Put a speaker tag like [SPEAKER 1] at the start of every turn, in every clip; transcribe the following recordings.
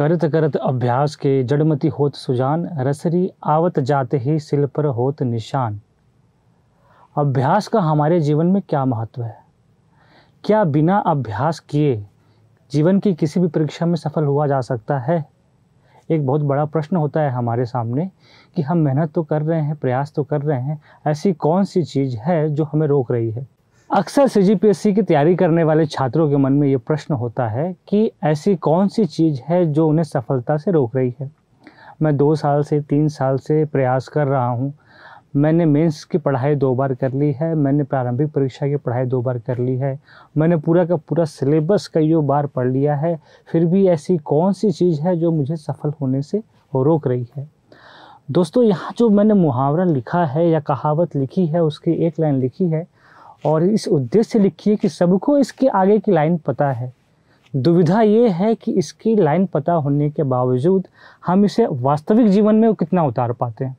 [SPEAKER 1] करत करत अभ्यास के जड़मति होत सुजान रसरी आवत जाते ही सिल पर होत निशान अभ्यास का हमारे जीवन में क्या महत्व है क्या बिना अभ्यास किए जीवन की किसी भी परीक्षा में सफल हुआ जा सकता है एक बहुत बड़ा प्रश्न होता है हमारे सामने कि हम मेहनत तो कर रहे हैं प्रयास तो कर रहे हैं ऐसी कौन सी चीज़ है जो हमें रोक रही है अक्सर सी की तैयारी करने वाले छात्रों के मन में ये प्रश्न होता है कि ऐसी कौन सी चीज़ है जो उन्हें सफलता से रोक रही है मैं दो साल से तीन साल से प्रयास कर रहा हूँ मैंने मेंस की पढ़ाई दो बार कर ली है मैंने प्रारंभिक परीक्षा की पढ़ाई दो बार कर ली है मैंने पूरा का पूरा सिलेबस कईयों बार पढ़ लिया है फिर भी ऐसी कौन सी चीज़ है जो मुझे सफल होने से रोक रही है दोस्तों यहाँ जो मैंने मुहावरा लिखा है या कहावत लिखी है उसकी एक लाइन लिखी है और इस उद्देश्य से लिखिए कि सबको इसके आगे की लाइन पता है दुविधा ये है कि इसकी लाइन पता होने के बावजूद हम इसे वास्तविक जीवन में कितना उतार पाते हैं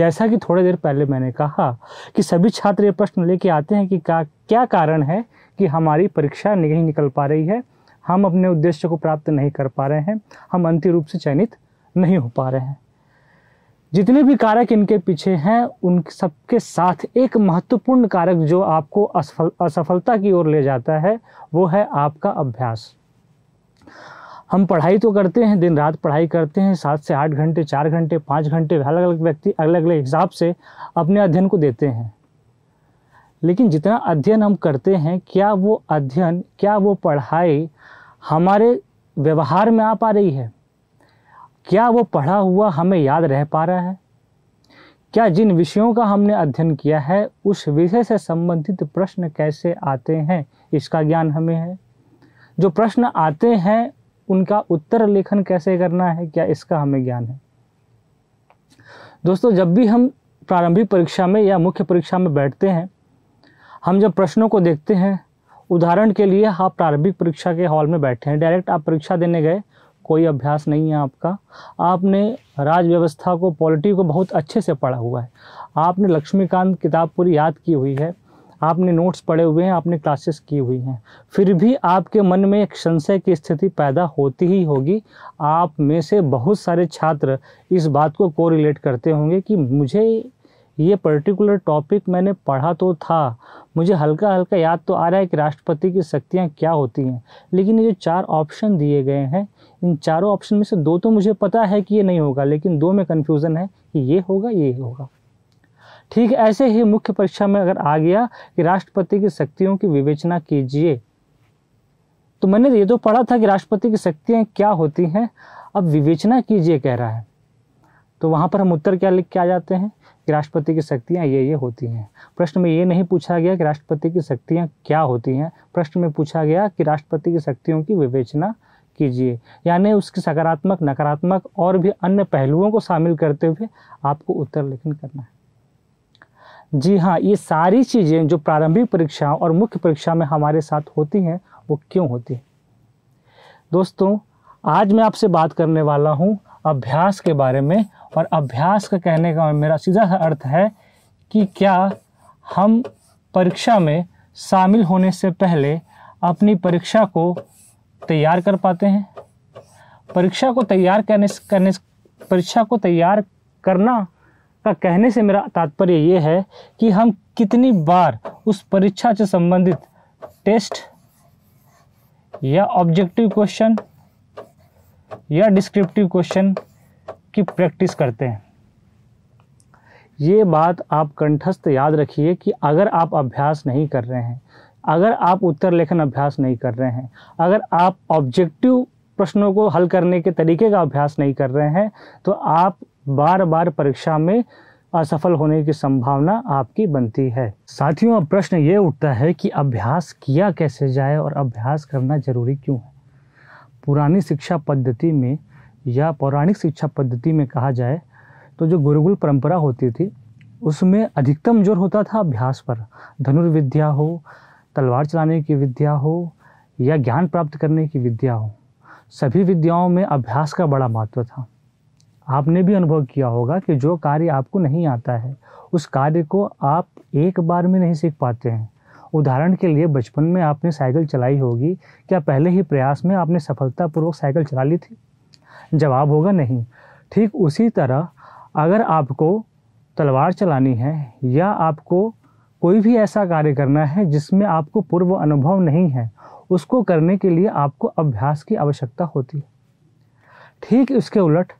[SPEAKER 1] जैसा कि थोड़ी देर पहले मैंने कहा कि सभी छात्र ये प्रश्न लेके आते हैं कि का क्या कारण है कि हमारी परीक्षा नहीं निकल पा रही है हम अपने उद्देश्य को प्राप्त नहीं कर पा रहे हैं हम अंतिम रूप से चयनित नहीं हो पा रहे हैं जितने भी कारक इनके पीछे हैं उन सबके साथ एक महत्वपूर्ण कारक जो आपको असफल असफलता की ओर ले जाता है वो है आपका अभ्यास हम पढ़ाई तो करते हैं दिन रात पढ़ाई करते हैं सात से आठ घंटे चार घंटे पाँच घंटे अलग अलग व्यक्ति अलग अलग हिसाब से अपने अध्ययन को देते हैं लेकिन जितना अध्ययन हम करते हैं क्या वो अध्ययन क्या वो पढ़ाई हमारे व्यवहार में आ पा रही है क्या वो पढ़ा हुआ हमें याद रह पा रहा है क्या जिन विषयों का हमने अध्ययन किया है उस विषय से संबंधित प्रश्न कैसे आते हैं इसका ज्ञान हमें है जो प्रश्न आते हैं उनका उत्तर लेखन कैसे करना है क्या इसका हमें ज्ञान है दोस्तों जब भी हम प्रारंभिक परीक्षा में या मुख्य परीक्षा में बैठते हैं हम जब प्रश्नों को देखते हैं उदाहरण के लिए आप हाँ प्रारंभिक परीक्षा के हॉल में बैठे हैं डायरेक्ट आप परीक्षा देने गए कोई अभ्यास नहीं है आपका आपने राज व्यवस्था को पॉलिटी को बहुत अच्छे से पढ़ा हुआ है आपने लक्ष्मीकांत किताब पूरी याद की हुई है आपने नोट्स पढ़े हुए हैं आपने क्लासेस की हुई हैं फिर भी आपके मन में एक संशय की स्थिति पैदा होती ही होगी आप में से बहुत सारे छात्र इस बात को कोरिलेट करते होंगे कि मुझे ये पर्टिकुलर टॉपिक मैंने पढ़ा तो था मुझे हल्का हल्का याद तो आ रहा है कि राष्ट्रपति की शक्तियाँ क्या होती हैं लेकिन ये जो चार ऑप्शन दिए गए हैं इन चारों ऑप्शन में से दो तो मुझे पता है कि ये नहीं होगा लेकिन दो में कन्फ्यूज़न है कि ये होगा ये होगा ठीक ऐसे ही मुख्य परीक्षा में अगर आ गया कि राष्ट्रपति की शक्तियों की विवेचना कीजिए तो मैंने ये तो पढ़ा था कि राष्ट्रपति की शक्तियाँ क्या होती हैं अब विवेचना कीजिए कह रहा है तो वहाँ पर हम उत्तर क्या लिख के आ जाते हैं कि राष्ट्रपति की शक्तियाँ ये ये होती हैं प्रश्न में ये नहीं पूछा गया कि राष्ट्रपति की शक्तियाँ क्या होती हैं प्रश्न में पूछा गया कि राष्ट्रपति की शक्तियों की विवेचना कीजिए यानी उसके सकारात्मक नकारात्मक और भी अन्य पहलुओं को शामिल करते हुए आपको उत्तर लेखन करना है जी हाँ ये सारी चीज़ें जो प्रारंभिक परीक्षाओं और मुख्य परीक्षा में हमारे साथ होती हैं वो क्यों होती है दोस्तों आज मैं आपसे बात करने वाला हूँ अभ्यास के बारे में पर अभ्यास का कहने का मेरा सीधा सा अर्थ है कि क्या हम परीक्षा में शामिल होने से पहले अपनी परीक्षा को तैयार कर पाते हैं परीक्षा को तैयार करने करने परीक्षा को तैयार करना का कहने से मेरा तात्पर्य ये है कि हम कितनी बार उस परीक्षा से संबंधित टेस्ट या ऑब्जेक्टिव क्वेश्चन या डिस्क्रिप्टिव क्वेश्चन की प्रैक्टिस करते हैं ये बात आप कंठस्थ याद रखिए कि अगर आप अभ्यास नहीं कर रहे हैं अगर आप उत्तर लेखन अभ्यास नहीं कर रहे हैं अगर आप ऑब्जेक्टिव प्रश्नों को हल करने के तरीके का अभ्यास नहीं कर रहे हैं तो आप बार बार परीक्षा में असफल होने की संभावना आपकी बनती है साथियों अब प्रश्न ये उठता है कि अभ्यास किया कैसे जाए और अभ्यास करना जरूरी क्यों है पुरानी शिक्षा पद्धति में या पौराणिक शिक्षा पद्धति में कहा जाए तो जो गुरुकुल परंपरा होती थी उसमें अधिकतम जोर होता था अभ्यास पर धनुर्विद्या हो तलवार चलाने की विद्या हो या ज्ञान प्राप्त करने की विद्या हो सभी विद्याओं में अभ्यास का बड़ा महत्व था आपने भी अनुभव किया होगा कि जो कार्य आपको नहीं आता है उस कार्य को आप एक बार में नहीं सीख पाते हैं उदाहरण के लिए बचपन में आपने साइकिल चलाई होगी क्या पहले ही प्रयास में आपने सफलतापूर्वक साइकिल चला ली थी जवाब होगा नहीं ठीक उसी तरह अगर आपको तलवार चलानी है या आपको कोई भी ऐसा कार्य करना है जिसमें आपको पूर्व अनुभव नहीं है उसको करने के लिए आपको अभ्यास की आवश्यकता होती है ठीक इसके उलट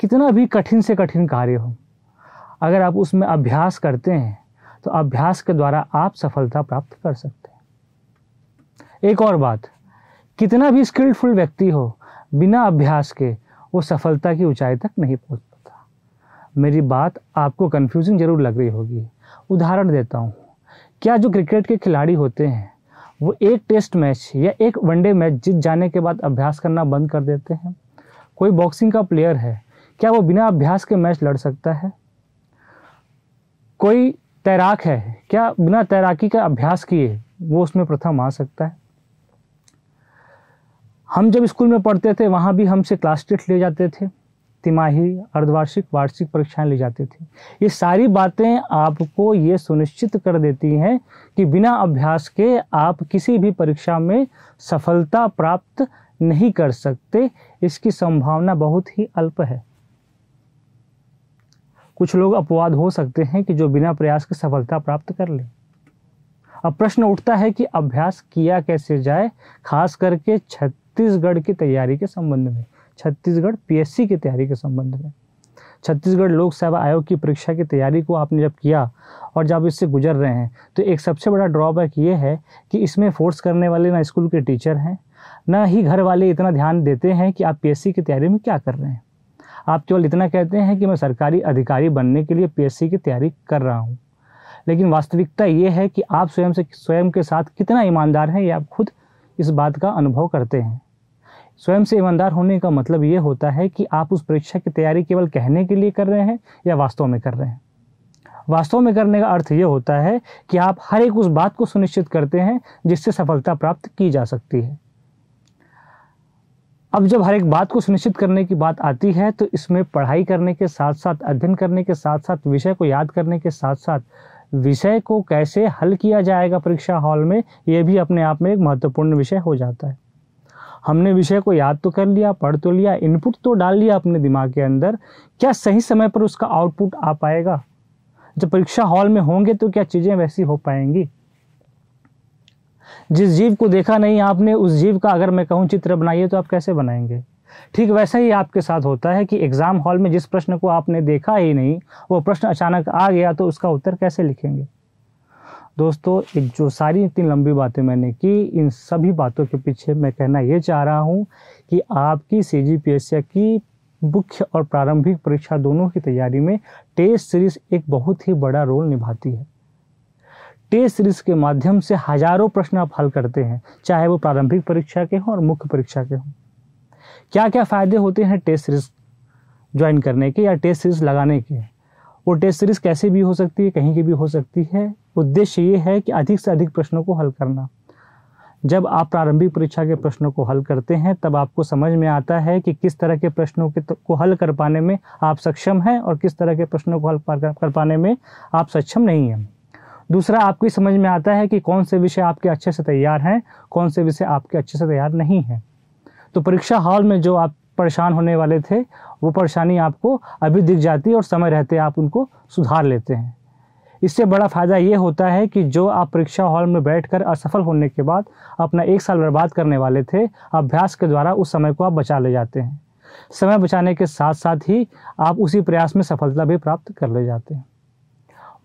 [SPEAKER 1] कितना भी कठिन से कठिन कार्य हो अगर आप उसमें अभ्यास करते हैं तो अभ्यास के द्वारा आप सफलता प्राप्त कर सकते हैं एक और बात कितना भी स्किलफुल व्यक्ति हो बिना अभ्यास के वो सफलता की ऊंचाई तक नहीं पहुंच पाता मेरी बात आपको कन्फ्यूजिंग जरूर लग रही होगी उदाहरण देता हूँ क्या जो क्रिकेट के खिलाड़ी होते हैं वो एक टेस्ट मैच या एक वनडे मैच जीत जाने के बाद अभ्यास करना बंद कर देते हैं कोई बॉक्सिंग का प्लेयर है क्या वो बिना अभ्यास के मैच लड़ सकता है कोई तैराक है क्या बिना तैराकी का अभ्यास किए वो उसमें प्रथम आ सकता है हम जब स्कूल में पढ़ते थे वहाँ भी हमसे क्लास टेस्ट ले जाते थे तिमाही अर्धवार्षिक वार्षिक परीक्षाएं ले जाते थे ये सारी बातें आपको ये सुनिश्चित कर देती हैं कि बिना अभ्यास के आप किसी भी परीक्षा में सफलता प्राप्त नहीं कर सकते इसकी संभावना बहुत ही अल्प है कुछ लोग अपवाद हो सकते हैं कि जो बिना प्रयास के सफलता प्राप्त कर ले अब प्रश्न उठता है कि अभ्यास किया कैसे जाए खास करके छत्तीसगढ़ की तैयारी के संबंध में छत्तीसगढ़ पीएससी की तैयारी के संबंध में छत्तीसगढ़ लोक सेवा आयोग की परीक्षा की तैयारी को आपने जब किया और जब इससे गुजर रहे हैं तो एक सबसे बड़ा ड्रॉबैक ये है कि इसमें फोर्स करने वाले ना स्कूल के टीचर हैं ना ही घर वाले इतना ध्यान देते हैं कि आप पीएससी की तैयारी में क्या कर रहे हैं आप केवल इतना कहते हैं कि मैं सरकारी अधिकारी बनने के लिए पीएससी की तैयारी कर रहा हूँ लेकिन वास्तविकता ये है कि आप स्वयं से स्वयं के साथ कितना ईमानदार हैं ये आप खुद इस बात का अनुभव करते हैं स्वयं से ईमानदार होने का मतलब ये होता है कि आप उस परीक्षा की तैयारी केवल कहने के लिए कर रहे हैं या वास्तव में कर रहे हैं वास्तव में करने का अर्थ ये होता है कि आप हर एक उस बात को सुनिश्चित करते हैं जिससे सफलता प्राप्त की जा सकती है अब जब हर एक बात को सुनिश्चित करने की बात आती है तो इसमें पढ़ाई करने के साथ साथ अध्ययन करने के साथ साथ विषय को याद करने के साथ साथ विषय को कैसे हल किया जाएगा परीक्षा हॉल में यह भी अपने आप में एक महत्वपूर्ण विषय हो जाता है हमने विषय को याद तो कर लिया पढ़ तो लिया इनपुट तो डाल लिया अपने दिमाग के अंदर क्या सही समय पर उसका आउटपुट आ पाएगा जब परीक्षा हॉल में होंगे तो क्या चीज़ें वैसी हो पाएंगी जिस जीव को देखा नहीं आपने उस जीव का अगर मैं कहूँ चित्र बनाइए तो आप कैसे बनाएंगे ठीक वैसा ही आपके साथ होता है कि एग्ज़ाम हॉल में जिस प्रश्न को आपने देखा ही नहीं वो प्रश्न अचानक आ गया तो उसका उत्तर कैसे लिखेंगे दोस्तों एक जो सारी इतनी लंबी बातें मैंने की इन सभी बातों के पीछे मैं कहना ये चाह रहा हूँ कि आपकी सी जी पी एस की मुख्य और प्रारंभिक परीक्षा दोनों की तैयारी में टेस्ट सीरीज एक बहुत ही बड़ा रोल निभाती है टेस्ट सीरीज के माध्यम से हजारों प्रश्न आप हल करते हैं चाहे वो प्रारंभिक परीक्षा के हों और मुख्य परीक्षा के हों क्या क्या फ़ायदे होते हैं टेस्ट सीरीज ज्वाइन करने के या टेस्ट सीरीज लगाने के वो टेस्ट सीरीज कैसे भी हो सकती है कहीं की भी हो सकती है उद्देश्य ये है कि अधिक से अधिक प्रश्नों को हल करना जब आप प्रारंभिक परीक्षा के प्रश्नों को हल करते हैं तब आपको समझ में आता है कि किस तरह के प्रश्नों के तो, को हल कर पाने में आप सक्षम हैं और किस तरह के प्रश्नों को हल कर पाने में आप सक्षम नहीं हैं दूसरा आपको समझ में आता है कि कौन से विषय आपके अच्छे से तैयार हैं कौन से विषय आपके अच्छे से तैयार नहीं हैं तो परीक्षा हॉल में जो आप परेशान होने वाले थे वो परेशानी आपको अभी दिख जाती है और समय रहते आप उनको सुधार लेते हैं इससे बड़ा फ़ायदा ये होता है कि जो आप परीक्षा हॉल में बैठकर असफल होने के बाद अपना एक साल बर्बाद करने वाले थे अभ्यास के द्वारा उस समय को आप बचा ले जाते हैं समय बचाने के साथ साथ ही आप उसी प्रयास में सफलता भी प्राप्त कर ले जाते हैं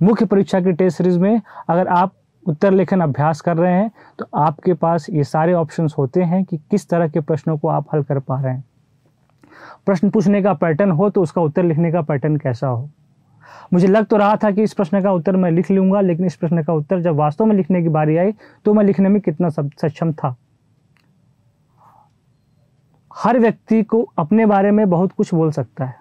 [SPEAKER 1] मुख्य परीक्षा की टेस्ट सीरीज में अगर आप उत्तर लेखन अभ्यास कर रहे हैं तो आपके पास ये सारे ऑप्शंस होते हैं कि किस तरह के प्रश्नों को आप हल कर पा रहे हैं प्रश्न पूछने का पैटर्न हो तो उसका उत्तर लिखने का पैटर्न कैसा हो मुझे लग तो रहा था कि इस प्रश्न का उत्तर मैं लिख लूँगा लेकिन इस प्रश्न का उत्तर जब वास्तव में लिखने की बारी आई तो मैं लिखने में कितना सक्षम था हर व्यक्ति को अपने बारे में बहुत कुछ बोल सकता है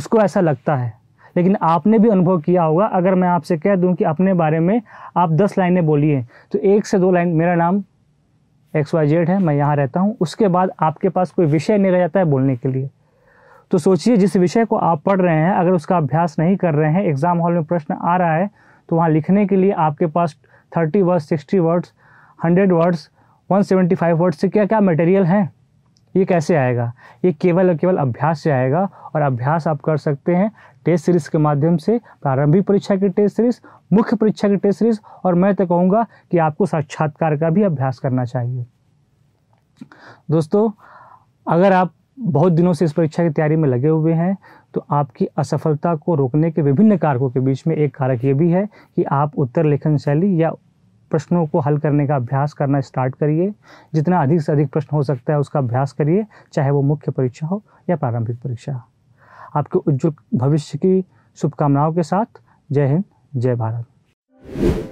[SPEAKER 1] उसको ऐसा लगता है लेकिन आपने भी अनुभव किया होगा अगर मैं आपसे कह दूं कि अपने बारे में आप दस लाइनें बोलिए तो एक से दो लाइन मेरा नाम एक्स वाई जेड है मैं यहाँ रहता हूँ उसके बाद आपके पास कोई विषय नहीं रह जाता है बोलने के लिए तो सोचिए जिस विषय को आप पढ़ रहे हैं अगर उसका अभ्यास नहीं कर रहे हैं एग्ज़ाम हॉल में प्रश्न आ रहा है तो वहाँ लिखने के लिए आपके पास thirty words sixty words hundred words one seventy five words से क्या क्या मटेरियल हैं ये कैसे आएगा ये केवल और केवल अभ्यास से आएगा और अभ्यास आप कर सकते हैं टेस्ट सीरीज के माध्यम से प्रारंभिक परीक्षा की टेस्ट सीरीज मुख्य परीक्षा की टेस्ट सीरीज और मैं तो कहूँगा कि आपको साक्षात्कार का भी अभ्यास करना चाहिए दोस्तों अगर आप बहुत दिनों से इस परीक्षा की तैयारी में लगे हुए हैं तो आपकी असफलता को रोकने के विभिन्न कारकों के बीच में एक कारक ये भी है कि आप उत्तर लेखन शैली या प्रश्नों को हल करने का अभ्यास करना स्टार्ट करिए जितना अधिक से अधिक प्रश्न हो सकता है उसका अभ्यास करिए चाहे वो मुख्य परीक्षा हो या प्रारंभिक परीक्षा हो आपके उज्जवल भविष्य की शुभकामनाओं के साथ जय हिंद जय भारत